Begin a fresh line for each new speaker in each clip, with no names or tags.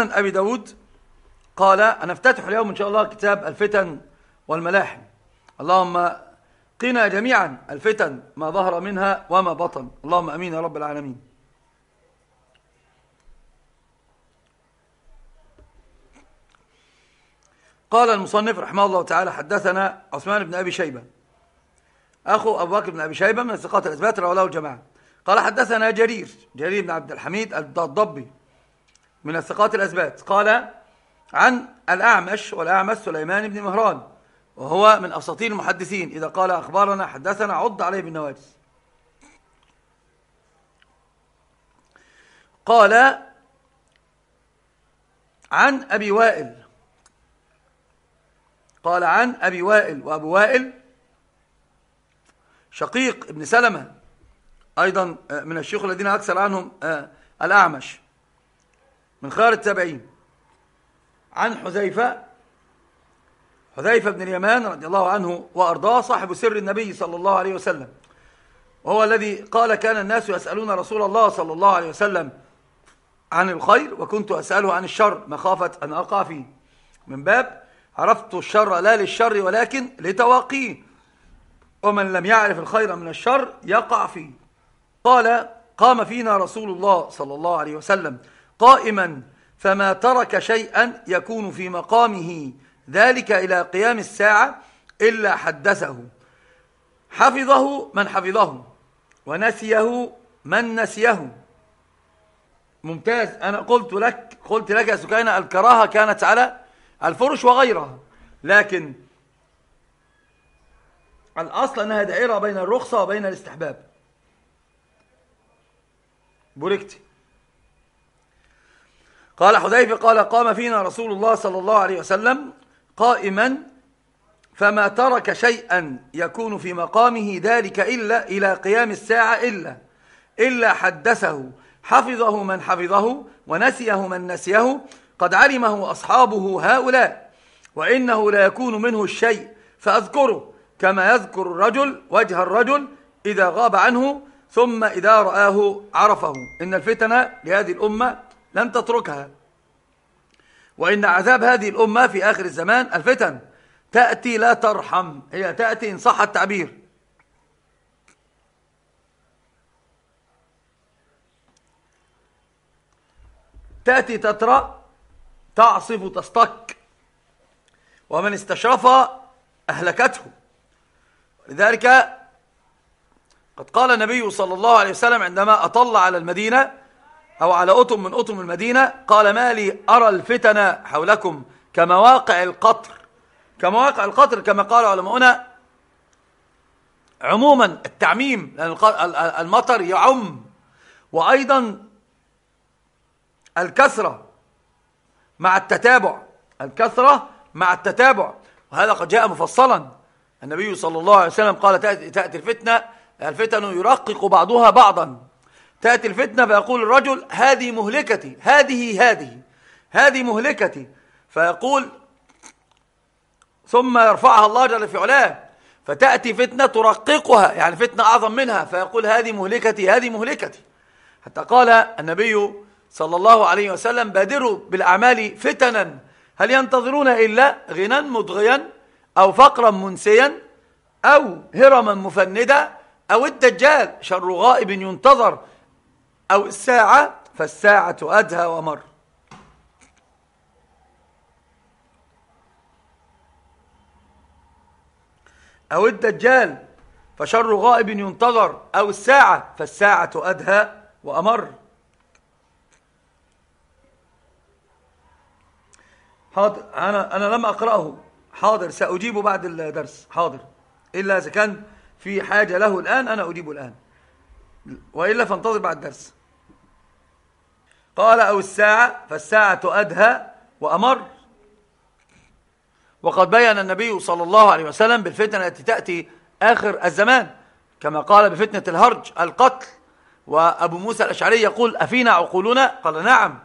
سنن أبي داود قال أنا افتتح اليوم إن شاء الله كتاب الفتن والملاحم اللهم قنا جميعا الفتن ما ظهر منها وما بطن اللهم أمين يا رب العالمين قال المصنف رحمه الله تعالى حدثنا عثمان بن أبي شيبة أخو أبو بكر بن أبي شيبة من الثقات الأثبات رواه الجماعة قال حدثنا جرير جرير بن عبد الحميد الضبي من الثقات الأثبات قال عن الأعمش والأعمس سليمان بن مهران وهو من أساطير المحدثين إذا قال أخبارنا حدثنا عض عليه بالنواجس قال عن أبي وائل قال عن أبي وائل وأبو وائل شقيق ابن سلمة أيضا آه، من الشيوخ الذين أكثر عنهم آه، الأعمش من خيار التابعين عن حذيفة حذيفة بن اليمان رضي الله عنه وأرضاه صاحب سر النبي صلى الله عليه وسلم وهو الذي قال كان الناس يسألون رسول الله صلى الله عليه وسلم عن الخير وكنت أسأله عن الشر مخافة أن أقع فيه من باب عرفت الشر لا للشر ولكن لتواقيه ومن لم يعرف الخير من الشر يقع فيه قال قام فينا رسول الله صلى الله عليه وسلم قائما فما ترك شيئا يكون في مقامه ذلك إلى قيام الساعة إلا حدثه حفظه من حفظه ونسيه من نسيه ممتاز أنا قلت لك قلت لك يا سكينة الكراهة كانت على الفرش وغيرها لكن الأصل أنها دائرة بين الرخصة وبين الاستحباب بوركتي قال حذيفة قال قام فينا رسول الله صلى الله عليه وسلم قائما فما ترك شيئا يكون في مقامه ذلك إلا إلى قيام الساعة إلا إلا حدثه حفظه من حفظه ونسيه من نسيه قد علمه أصحابه هؤلاء وإنه لا يكون منه الشيء فأذكره كما يذكر الرجل وجه الرجل إذا غاب عنه ثم إذا رآه عرفه إن الفتنة لهذه الأمة لن تتركها وإن عذاب هذه الأمة في آخر الزمان الفتن تأتي لا ترحم هي تأتي إن صح التعبير تأتي تترى تعصف تستك ومن استشرف أهلكته لذلك قد قال النبي صلى الله عليه وسلم عندما أطل على المدينة أو على أطم من أطم المدينة قال ما لي أرى الفتن حولكم كمواقع القطر كمواقع القطر كما قال علماؤنا عموما التعميم لأن المطر يعم وأيضا الكثرة مع التتابع الكثرة مع التتابع وهذا قد جاء مفصلا النبي صلى الله عليه وسلم قال تأتي, تأتي الفتنة الفتن يرقق بعضها بعضا تأتي الفتنة فيقول الرجل هذه مهلكتي هذه هذه هذه مهلكتي فيقول ثم يرفعها الله جل في علاه فتأتي فتنة ترققها يعني فتنة أعظم منها فيقول هذه مهلكتي هذه مهلكتي حتى قال النبي صلى الله عليه وسلم بادروا بالأعمال فتنا هل ينتظرون إلا غنى مضغيا أو فقرا منسيا أو هرما مفندا أو الدجال شر غائب ينتظر أو الساعة فالساعة أدهى ومر أو الدجال فشر غائب ينتظر أو الساعة فالساعة أدهى وأمر حاضر أنا, أنا لم أقرأه حاضر سأجيبه بعد الدرس حاضر إلا إذا كان في حاجة له الآن أنا أجيبه الآن وإلا فانتظر بعد الدرس قال أو الساعة فالساعة أدهى وأمر وقد بيّن النبي صلى الله عليه وسلم بالفتنة التي تأتي آخر الزمان كما قال بفتنة الهرج القتل وأبو موسى الأشعري يقول أفينا عقولنا قال نعم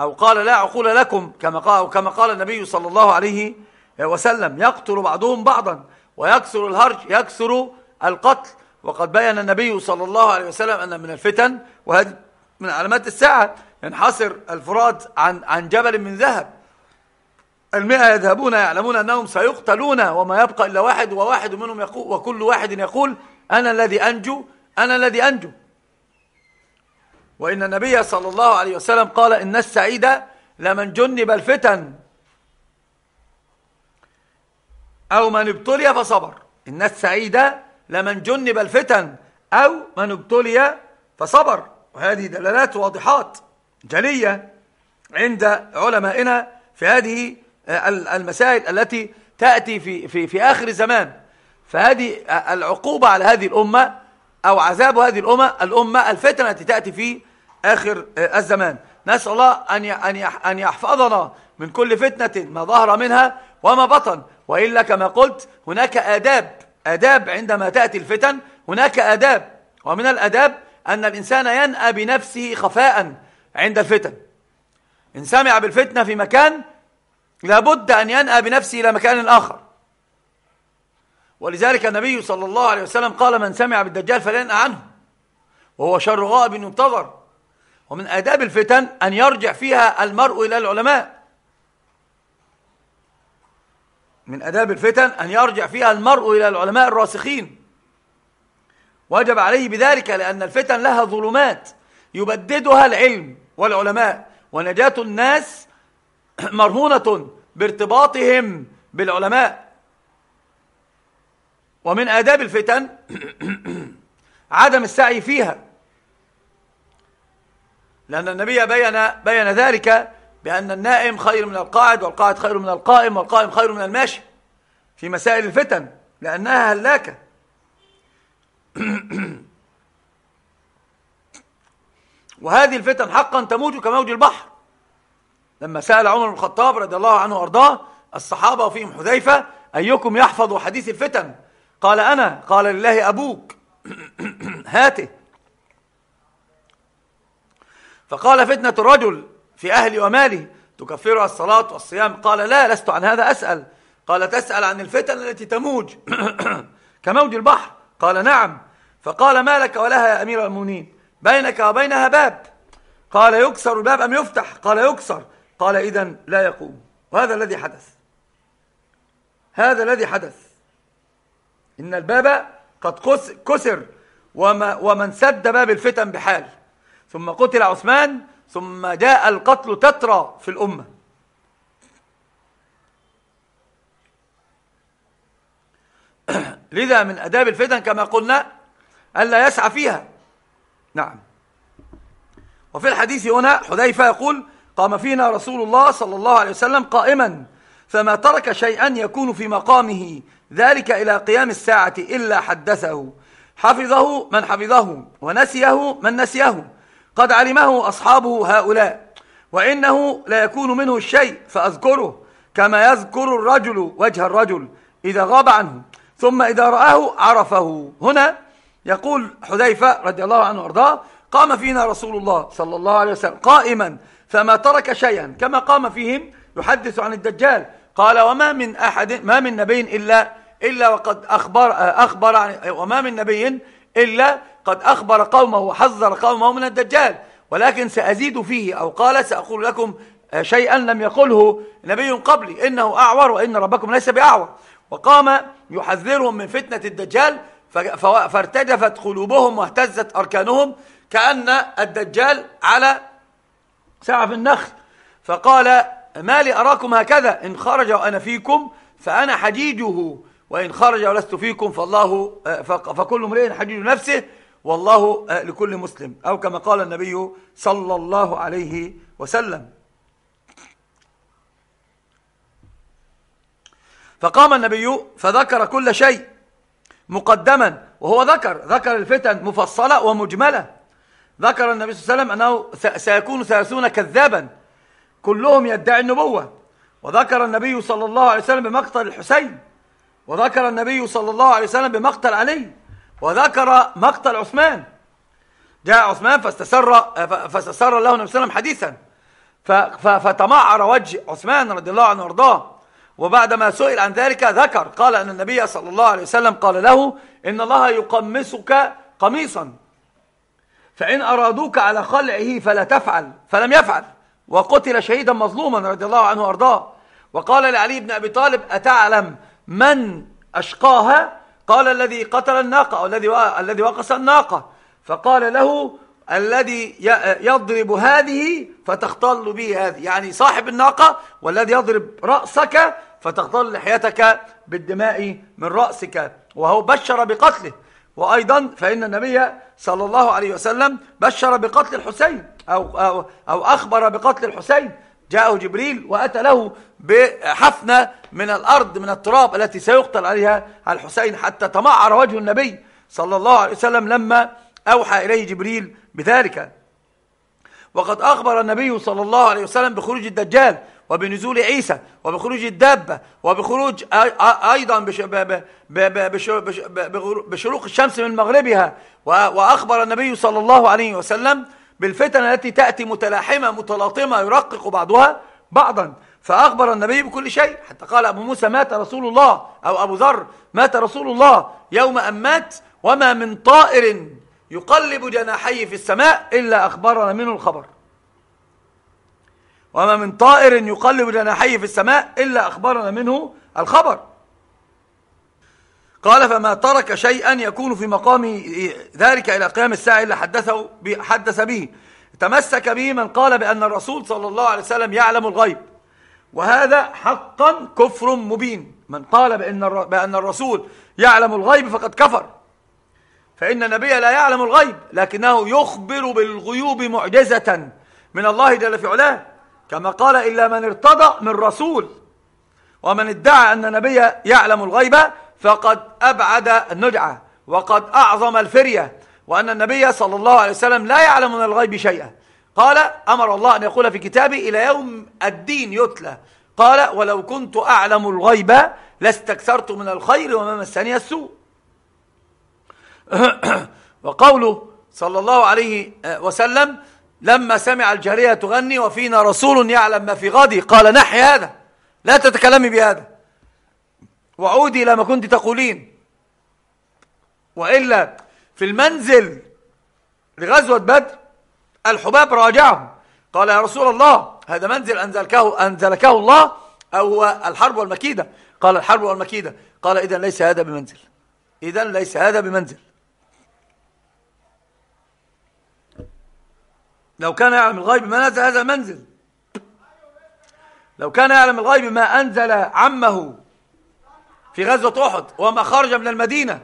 أو قال لا عقول لكم كما قال, كما قال النبي صلى الله عليه وسلم يقتل بعضهم بعضا ويكسر الهرج يكسر القتل وقد بيّن النبي صلى الله عليه وسلم أن من الفتن وهذه من علامات الساعة ينحصر الفرات عن عن جبل من ذهب المئة يذهبون يعلمون أنهم سيقتلون وما يبقى إلا واحد وواحد منهم يقول وكل واحد يقول أنا الذي أنجو أنا الذي أنجو وإن النبي صلى الله عليه وسلم قال إن السعيد لمن جنب الفتن أو من ابتلي فصبر إن السعيد لمن جنب الفتن أو من ابتلي فصبر وهذه دلالات واضحات جلية عند علمائنا في هذه آه، المسائل التي تأتي في, في, في آخر الزمان فهذه آه، العقوبة على هذه الأمة أو عذاب هذه الأمة الأمة الفتنة التي تأتي في آخر آه، الزمان نسأل الله أن أن يحفظنا من كل فتنة ما ظهر منها وما بطن وإلا كما قلت هناك آداب آداب عندما تأتي الفتن هناك آداب ومن الآداب أن الإنسان ينأى بنفسه خفاء عند الفتن إن سمع بالفتنة في مكان لابد أن ينأى بنفسه إلى مكان آخر ولذلك النبي صلى الله عليه وسلم قال من سمع بالدجال فلينأى عنه وهو شر غائب ينتظر ومن آداب الفتن أن يرجع فيها المرء إلى العلماء من آداب الفتن أن يرجع فيها المرء إلى العلماء الراسخين وجب عليه بذلك لأن الفتن لها ظلمات يبددها العلم والعلماء ونجاة الناس مرهونة بارتباطهم بالعلماء ومن آداب الفتن عدم السعي فيها لأن النبي بين, بين ذلك بأن النائم خير من القاعد والقاعد خير من القائم والقائم خير من الماشي في مسائل الفتن لأنها هلاكة وهذه الفتن حقا تموج كموج البحر لما سأل عمر بن الخطاب رضي الله عنه وأرضاه الصحابة وفيهم حذيفة أيكم يحفظ حديث الفتن قال أنا قال لله أبوك هاته فقال فتنة الرجل في أهلي ومالي تكفرها الصلاة والصيام قال لا لست عن هذا أسأل قال تسأل عن الفتن التي تموج كموج البحر قال نعم فقال ما لك ولها يا أمير المؤمنين بينك وبينها باب قال يكسر الباب أم يفتح قال يكسر قال إذا لا يقوم وهذا الذي حدث هذا الذي حدث إن الباب قد كسر وما ومن سد باب الفتن بحال ثم قتل عثمان ثم جاء القتل تترى في الأمة لذا من أداب الفتن كما قلنا ألا يسعى فيها نعم وفي الحديث هنا حذيفة يقول قام فينا رسول الله صلى الله عليه وسلم قائما فما ترك شيئا يكون في مقامه ذلك إلى قيام الساعة إلا حدثه حفظه من حفظه ونسيه من نسيه قد علمه أصحابه هؤلاء وإنه لا يكون منه الشيء فأذكره كما يذكر الرجل وجه الرجل إذا غاب عنه ثم إذا رآه عرفه هنا يقول حذيفة رضي الله عنه وارضاه قام فينا رسول الله صلى الله عليه وسلم قائما فما ترك شيئا كما قام فيهم يحدث عن الدجال قال وما من أحد ما من نبي إلا إلا وقد أخبر أخبر عن وما من نبي إلا قد أخبر قومه وحذر قومه من الدجال ولكن سأزيد فيه أو قال سأقول لكم آه، شيئا لم يقله نبي قبلي إنه أعور وإن ربكم ليس بأعور وقام يحذرهم من فتنة الدجال فارتجفت قلوبهم واهتزت أركانهم كأن الدجال على سعف النخل فقال ما لي أراكم هكذا إن خرج وأنا فيكم فأنا حجيجه وإن خرج ولست فيكم فالله آه، فكل امرئ حجيج نفسه والله آه، لكل مسلم أو كما قال النبي صلى الله عليه وسلم فقام النبي فذكر كل شيء مقدما وهو ذكر ذكر الفتن مفصلة ومجملة ذكر النبي صلى الله عليه وسلم أنه سيكون ثلاثون كذابا كلهم يدعي النبوة وذكر النبي صلى الله عليه وسلم بمقتل الحسين وذكر النبي صلى الله عليه وسلم بمقتل علي وذكر مقتل عثمان جاء عثمان فاستسر فاستسر له النبي صلى الله عليه وسلم حديثا فتمعر وجه عثمان رضي الله عنه وارضاه وبعدما سئل عن ذلك ذكر قال أن النبي صلى الله عليه وسلم قال له إن الله يقمصك قميصا فإن أرادوك على خلعه فلا تفعل فلم يفعل وقتل شهيدا مظلوما رضي الله عنه وأرضاه وقال لعلي بن أبي طالب أتعلم من أشقاها قال الذي قتل الناقة أو الذي الذي وقص الناقة فقال له الذي يضرب هذه فتختل به هذه يعني صاحب الناقة والذي يضرب رأسك فتختل لحيتك بالدماء من رأسك وهو بشر بقتله وأيضا فإن النبي صلى الله عليه وسلم بشر بقتل الحسين أو, أو, أو أخبر بقتل الحسين جاءه جبريل وأتى له بحفنة من الأرض من التراب التي سيقتل عليها الحسين حتى تمعر وجه النبي صلى الله عليه وسلم لما أوحى إليه جبريل بذلك وقد أخبر النبي صلى الله عليه وسلم بخروج الدجال وبنزول عيسى وبخروج الدابة وبخروج أيضا بشروق الشمس من مغربها وأخبر النبي صلى الله عليه وسلم بالفتن التي تأتي متلاحمة متلاطمة يرقق بعضها بعضا فأخبر النبي بكل شيء حتى قال أبو موسى مات رسول الله أو أبو ذر مات رسول الله يوم أن مات وما من طائر يقلب جناحيه في السماء إلا أخبرنا منه الخبر وما من طائر يقلب جناحيه في السماء إلا أخبرنا منه الخبر قال فما ترك شيئا يكون في مقام ذلك إلى قيام الساعة إلا حدثه حدث به تمسك به من قال بأن الرسول صلى الله عليه وسلم يعلم الغيب وهذا حقا كفر مبين من قال بأن, بأن الرسول يعلم الغيب فقد كفر فإن النبي لا يعلم الغيب لكنه يخبر بالغيوب معجزة من الله جل في علاه كما قال إلا من ارتضى من رسول ومن ادعى أن النبي يعلم الغيب فقد أبعد النجعة وقد أعظم الفرية وأن النبي صلى الله عليه وسلم لا يعلم من الغيب شيئا قال أمر الله أن يقول في كتابه إلى يوم الدين يتلى قال ولو كنت أعلم الغيب لاستكثرت من الخير وما مسني السوء وقوله صلى الله عليه آه، وسلم لما سمع الجارية تغني وفينا رسول يعلم ما في غدي قال نحي هذا لا تتكلمي بهذا وعودي إلى ما كنت تقولين وإلا في المنزل لغزوة بدر الحباب راجعه قال يا رسول الله هذا منزل أنزلكه, أنزلكه الله أو هو الحرب والمكيدة قال الحرب والمكيدة قال إذا ليس هذا بمنزل إذا ليس هذا بمنزل لو كان يعلم الغيب ما نزل هذا المنزل لو كان يعلم الغيب ما أنزل عمه في غزوة أحد وما خرج من المدينة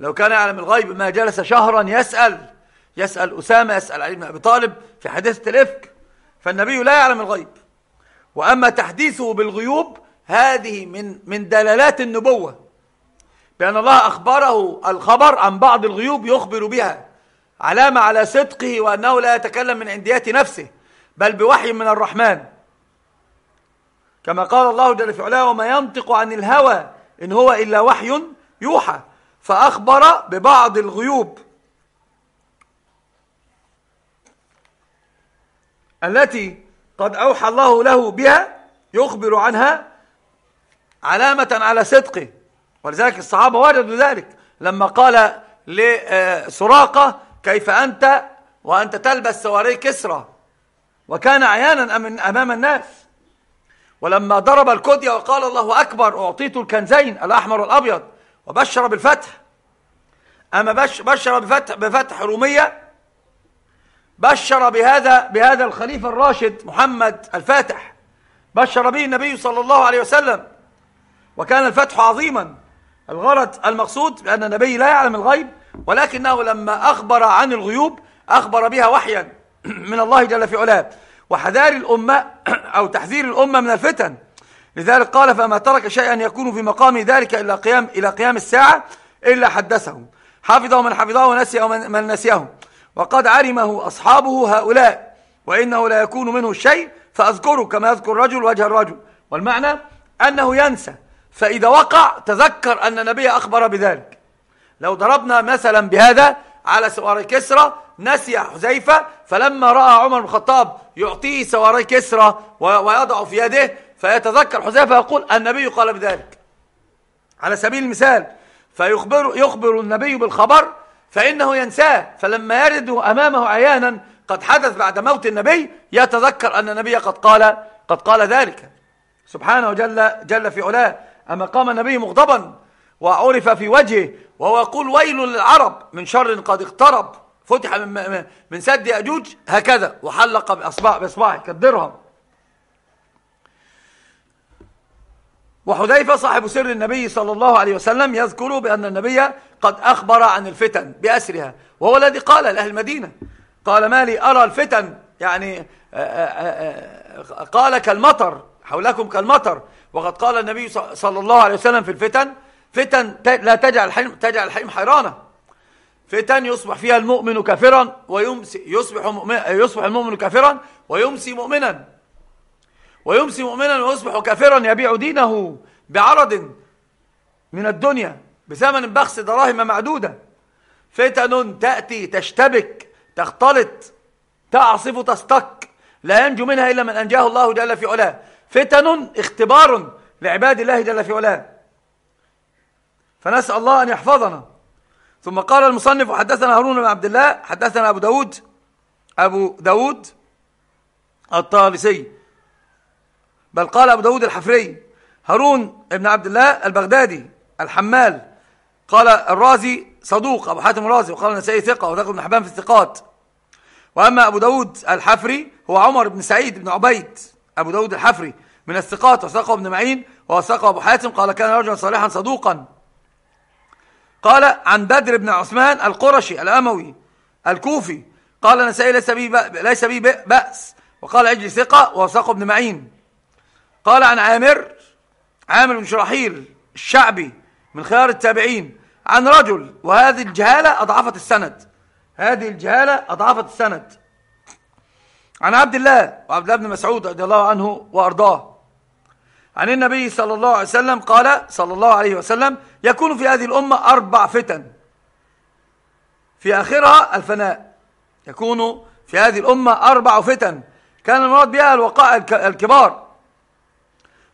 لو كان يعلم الغيب ما جلس شهرا يسأل يسأل أسامة يسأل علي بن أبي طالب في حادثة الإفك فالنبي لا يعلم الغيب وأما تحديثه بالغيوب هذه من من دلالات النبوة بأن الله أخبره الخبر عن بعض الغيوب يخبر بها علامة على صدقه وأنه لا يتكلم من عنديات نفسه بل بوحي من الرحمن كما قال الله جل في علاه وما ينطق عن الهوى إن هو إلا وحي يوحى فأخبر ببعض الغيوب التي قد أوحى الله له بها يخبر عنها علامة على صدقه ولذلك الصحابة وجدوا ذلك لما قال لسراقة كيف أنت وأنت تلبس سواري كسرى وكان عيانا أمام الناس ولما ضرب الكدية وقال الله أكبر أعطيت الكنزين الأحمر والأبيض وبشر بالفتح أما بشر بفتح, بفتح رومية بشر بهذا بهذا الخليفة الراشد محمد الفاتح بشر به النبي صلى الله عليه وسلم وكان الفتح عظيما الغرض المقصود بأن النبي لا يعلم الغيب ولكنه لما أخبر عن الغيوب أخبر بها وحيا من الله جل في علاه وحذار الأمة أو تحذير الأمة من الفتن لذلك قال فما ترك شيئا يكون في مقام ذلك إلى قيام, إلى قيام الساعة إلا حدثه حفظه من حفظه ونسي من نسيه وقد علمه أصحابه هؤلاء وإنه لا يكون منه شيء فأذكره كما يذكر الرجل وجه الرجل والمعنى أنه ينسى فإذا وقع تذكر أن النبي أخبر بذلك لو ضربنا مثلا بهذا على سواري كسرى نسي حذيفة فلما رأى عمر بن الخطاب يعطيه سواري كسرى ويضع في يده فيتذكر حذيفة يقول النبي قال بذلك على سبيل المثال فيخبر يخبر النبي بالخبر فإنه ينساه فلما يرد أمامه عيانا قد حدث بعد موت النبي يتذكر أن النبي قد قال قد قال ذلك سبحانه جل, جل في علاه أما قام النبي مغضبا وعرف في وجهه وهو يقول ويل للعرب من شر قد اقترب فتح من, من سد أجوج هكذا وحلق بأصبع بأصبعه كالدرهم وحذيفة صاحب سر النبي صلى الله عليه وسلم يذكر بأن النبي قد أخبر عن الفتن بأسرها وهو الذي قال لأهل المدينة قال ما لي أرى الفتن يعني آه، آه، آه، قال كالمطر حولكم كالمطر وقد قال النبي صلى الله عليه وسلم في الفتن فتن لا تجعل الحلم تجعل الحلم حيرانه فتن يصبح فيها المؤمن كافرا ويمسي يصبح مؤمن يصبح المؤمن كافرا ويمسي مؤمنا ويمسي مؤمنا ويصبح كافرا يبيع دينه بعرض من الدنيا بثمن بخس دراهم معدوده فتن تاتي تشتبك تختلط تعصف تستك لا ينجو منها الا من انجاه الله جل في علاه فتن اختبار لعباد الله جل في علاه فنسأل الله أن يحفظنا ثم قال المصنف حدثنا هارون بن عبد الله حدثنا أبو داود أبو داود الطالسي بل قال أبو داود الحفري هارون بن عبد الله البغدادي الحمال قال الرازي صدوق أبو حاتم الرازي وقال النسائي ثقة وتاخذ بن حبان في الثقات وأما أبو داود الحفري هو عمر بن سعيد بن عبيد أبو داود الحفري من الثقات وثقه ابن معين وثقه أبو حاتم قال كان رجلا صالحا صدوقا قال عن بدر بن عثمان القرشي الأموي الكوفي قال النسائي ليس بي ليس بي بأس وقال أجل ثقة ووثقه بن معين قال عن عامر عامر بن شرحيل الشعبي من خيار التابعين عن رجل وهذه الجهالة أضعفت السند هذه الجهالة أضعفت السند عن عبد الله وعبد الله بن مسعود رضي الله عنه وأرضاه عن النبي صلى الله عليه وسلم قال صلى الله عليه وسلم يكون في هذه الأمة أربع فتن في آخرها الفناء يكون في هذه الأمة أربع فتن كان المراد بها الوقائع الكبار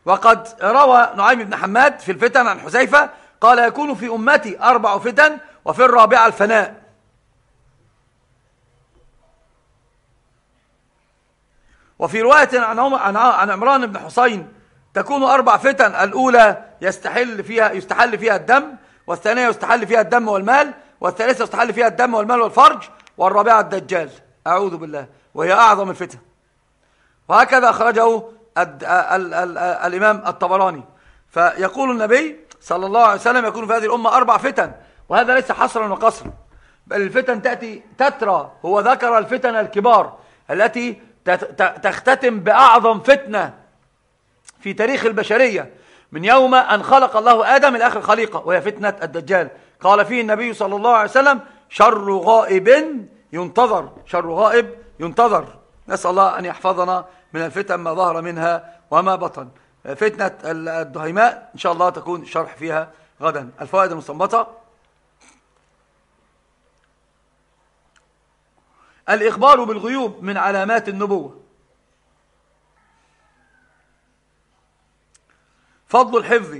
وقد روى نعيم بن حماد في الفتن عن حذيفة قال يكون في أمتي أربع فتن وفي الرابعة الفناء وفي رواية عن عمران بن حسين تكون أربع فتن الأولى يستحل فيها يستحل فيها الدم والثانية يستحل فيها الدم والمال والثالثة يستحل فيها الدم والمال والفرج والرابعة الدجال أعوذ بالله وهي أعظم الفتن وهكذا أخرجه ال ال ال الإمام الطبراني فيقول النبي صلى الله عليه وسلم يكون في هذه الأمة أربع فتن وهذا ليس حصرا وقصرا بل الفتن تأتي تترى هو ذكر الفتن الكبار التي تختتم بأعظم فتنة في تاريخ البشرية من يوم أن خلق الله آدم إلى آخر خليقة وهي فتنة الدجال قال فيه النبي صلى الله عليه وسلم شر غائب ينتظر شر غائب ينتظر نسأل الله أن يحفظنا من الفتن ما ظهر منها وما بطن فتنة الدهيماء إن شاء الله تكون شرح فيها غدا الفوائد المستنبطة الإخبار بالغيوب من علامات النبوة فضل الحفظ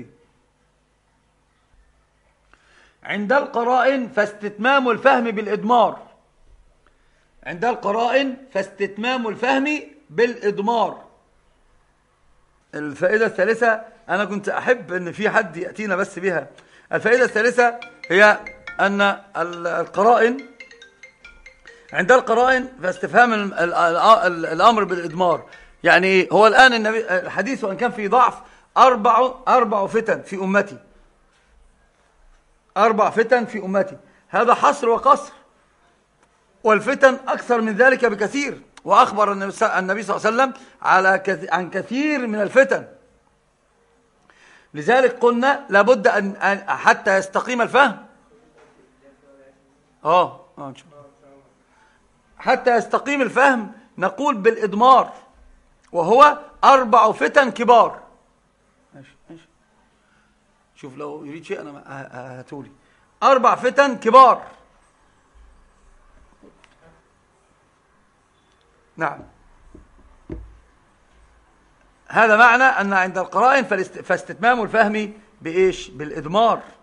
عند القرائن فاستتمام الفهم بالإدمار عند القرائن فاستتمام الفهم بالإدمار الفائدة الثالثة أنا كنت أحب أن في حد يأتينا بس بها الفائدة الثالثة هي أن القرائن عند القرائن فاستفهام الأمر بالإدمار يعني هو الآن النبي الحديث وأن كان في ضعف أربع أربع فتن في أمتي أربع فتن في أمتي هذا حصر وقصر والفتن أكثر من ذلك بكثير وأخبر النبي صلى الله عليه وسلم على عن كثير من الفتن لذلك قلنا لابد أن, أن حتى يستقيم الفهم آه, آه، حتى يستقيم الفهم نقول بالإضمار وهو أربع فتن كبار ماشي ماشي شوف لو يريد شيء انا هاتولي اربع فتن كبار نعم هذا معنى ان عند القرائن فاستتمام الفهم بايش بالاضمار